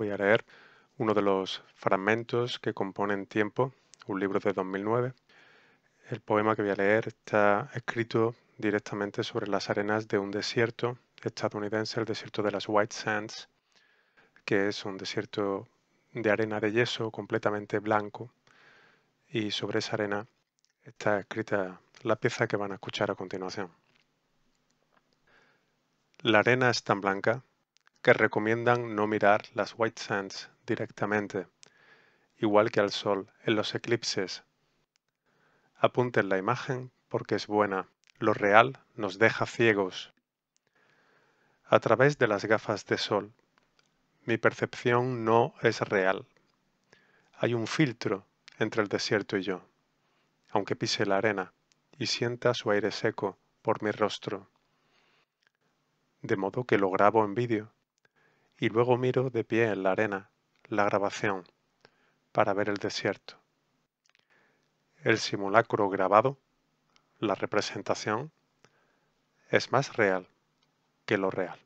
voy a leer uno de los fragmentos que componen Tiempo, un libro de 2009. El poema que voy a leer está escrito directamente sobre las arenas de un desierto estadounidense, el desierto de las White Sands, que es un desierto de arena de yeso completamente blanco. Y sobre esa arena está escrita la pieza que van a escuchar a continuación. La arena es tan blanca que recomiendan no mirar las White Sands directamente, igual que al Sol en los eclipses. Apunten la imagen porque es buena, lo real nos deja ciegos. A través de las gafas de sol, mi percepción no es real. Hay un filtro entre el desierto y yo, aunque pise la arena y sienta su aire seco por mi rostro. De modo que lo grabo en vídeo y luego miro de pie en la arena la grabación para ver el desierto. El simulacro grabado, la representación, es más real que lo real.